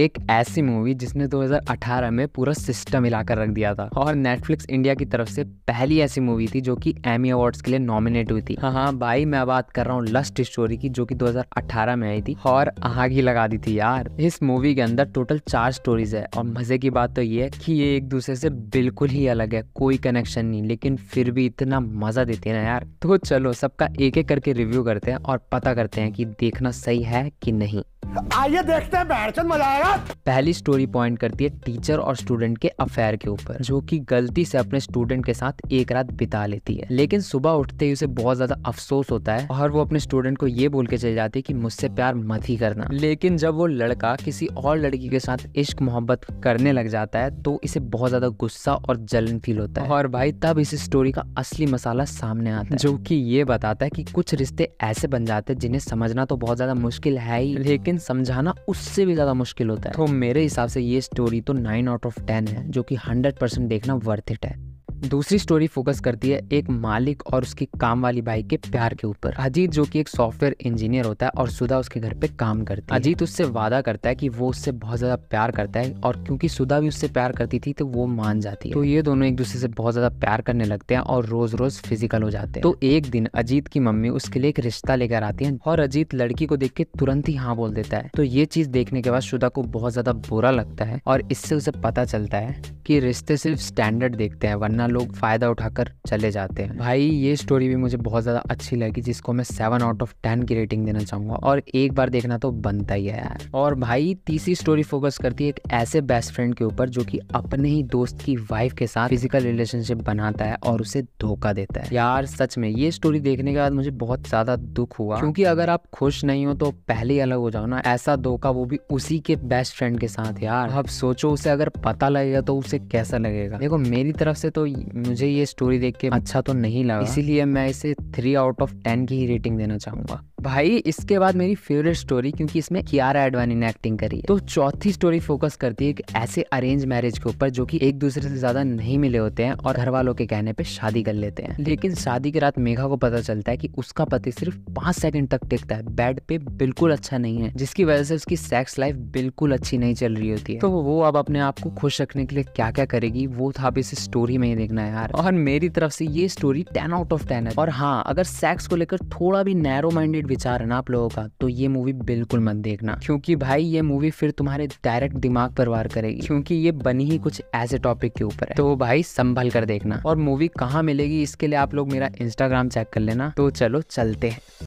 एक ऐसी मूवी जिसने 2018 में पूरा सिस्टम हिलाकर रख दिया था और नेटफ्लिक्स इंडिया की तरफ से पहली ऐसी मूवी थी जो कि एमी अवार्ड्स के लिए नॉमिनेट हुई थी हाँ हाँ भाई मैं बात कर रहा हूँ लस्ट स्टोरी की जो कि 2018 में आई थी और आग ही लगा दी थी यार इस मूवी के अंदर टोटल चार स्टोरीज है और मजे की बात तो ये है की ये एक दूसरे से बिल्कुल ही अलग है कोई कनेक्शन नहीं लेकिन फिर भी इतना मजा देती है ना यार तो चलो सबका एक एक करके रिव्यू करते हैं और पता करते हैं कि देखना सही है कि नहीं आइए देखते हैं मजा पहली स्टोरी पॉइंट करती है टीचर और स्टूडेंट के अफेयर के ऊपर जो कि गलती से अपने स्टूडेंट के साथ एक रात बिता लेती है लेकिन सुबह उठते ही उसे बहुत ज्यादा अफसोस होता है और वो अपने स्टूडेंट को ये बोल के चले जाती है की मुझसे प्यार मत ही करना लेकिन जब वो लड़का किसी और लड़की के साथ इश्क मोहब्बत करने लग जाता है तो इसे बहुत ज्यादा गुस्सा और जलन फील होता है और भाई तब इस स्टोरी का असली मसाला सामने आता है जो की ये बताता है की कुछ रिश्ते ऐसे बन जाते हैं जिन्हें समझना तो बहुत ज्यादा मुश्किल है ही लेकिन समझाना उससे भी ज़्यादा मुश्किल होता है तो मेरे हिसाब से ये स्टोरी तो नाइन आउट ऑफ टेन है जो कि हंड्रेड परसेंट देखना वर्थ इट है दूसरी स्टोरी फोकस करती है एक मालिक और उसकी काम वाली बाइक के प्यार के ऊपर अजीत जो कि एक सॉफ्टवेयर इंजीनियर होता है और सुधा उसके घर पे काम करती है अजीत उससे वादा करता है कि वो उससे बहुत ज्यादा प्यार करता है और क्योंकि सुधा भी उससे प्यार करती थी तो वो मान जाती है तो ये दोनों एक दूसरे से बहुत ज्यादा प्यार करने लगते हैं और रोज रोज फिजिकल हो जाते हैं तो एक दिन अजीत की मम्मी उसके लिए एक रिश्ता लेकर आती है और अजीत लड़की को देख के तुरंत ही हाँ बोल देता है तो ये चीज देखने के बाद सुधा को बहुत ज्यादा बुरा लगता है और इससे उसे पता चलता है कि रिश्ते सिर्फ स्टैंडर्ड देखते हैं वरना लोग फ़ायदा उठाकर चले जाते हैं भाई ये स्टोरी भी मुझे बहुत ज़्यादा अच्छी लगी जिसको मैं सेवन आउट ऑफ टेन की रेटिंग देना चाहूँगा और एक बार देखना तो बनता ही है यार और भाई तीसरी स्टोरी फोकस करती है एक ऐसे बेस्ट फ्रेंड के ऊपर जो कि अपने ही दोस्त की वाइफ के साथ फिजिकल रिलेशनशिप बनाता है और उसे धोखा देता है यार सच में ये स्टोरी देखने के बाद मुझे बहुत ज़्यादा दुख हुआ क्योंकि अगर आप खुश नहीं हो तो पहले ही अलग हो जाओ ना ऐसा धोखा वो भी उसी के बेस्ट फ्रेंड के साथ यार अब सोचो उसे अगर पता लगेगा तो उसे कैसा लगेगा देखो मेरी तरफ से तो मुझे ये स्टोरी देख के अच्छा तो नहीं लगा इसीलिए मैं इसे थ्री आउट ऑफ टेन की ही रेटिंग देना चाहूंगा भाई इसके बाद मेरी फेवरेट स्टोरी क्योंकि इसमें कियारा एडवानी ने एक्टिंग करी है तो चौथी स्टोरी फोकस करती है एक ऐसे अरेंज मैरिज के ऊपर जो कि एक दूसरे से ज्यादा नहीं मिले होते हैं और घर वालों के कहने पे शादी कर लेते हैं लेकिन शादी की रात मेघा को पता चलता है कि उसका पति सिर्फ पांच सेकंड तक टिकता है बेड पे बिल्कुल अच्छा नहीं है जिसकी वजह से उसकी सेक्स लाइफ बिल्कुल अच्छी नहीं चल रही होती है तो वो अब अपने आप को खुश रखने के लिए क्या क्या करेगी वो था इस स्टोरी में ही देखना है यार और मेरी तरफ से ये story ten out of ten है और हाँ अगर सेक्स को लेकर थोड़ा भी नैरो माइंडेड विचार है ना आप लोगों का तो ये मूवी बिल्कुल मत देखना क्योंकि भाई ये मूवी फिर तुम्हारे डायरेक्ट दिमाग पर वार करेगी क्योंकि ये बनी ही कुछ ऐसे टॉपिक के ऊपर है तो भाई संभल कर देखना और मूवी कहाँ मिलेगी इसके लिए आप लोग मेरा इंस्टाग्राम चेक कर लेना तो चलो चलते हैं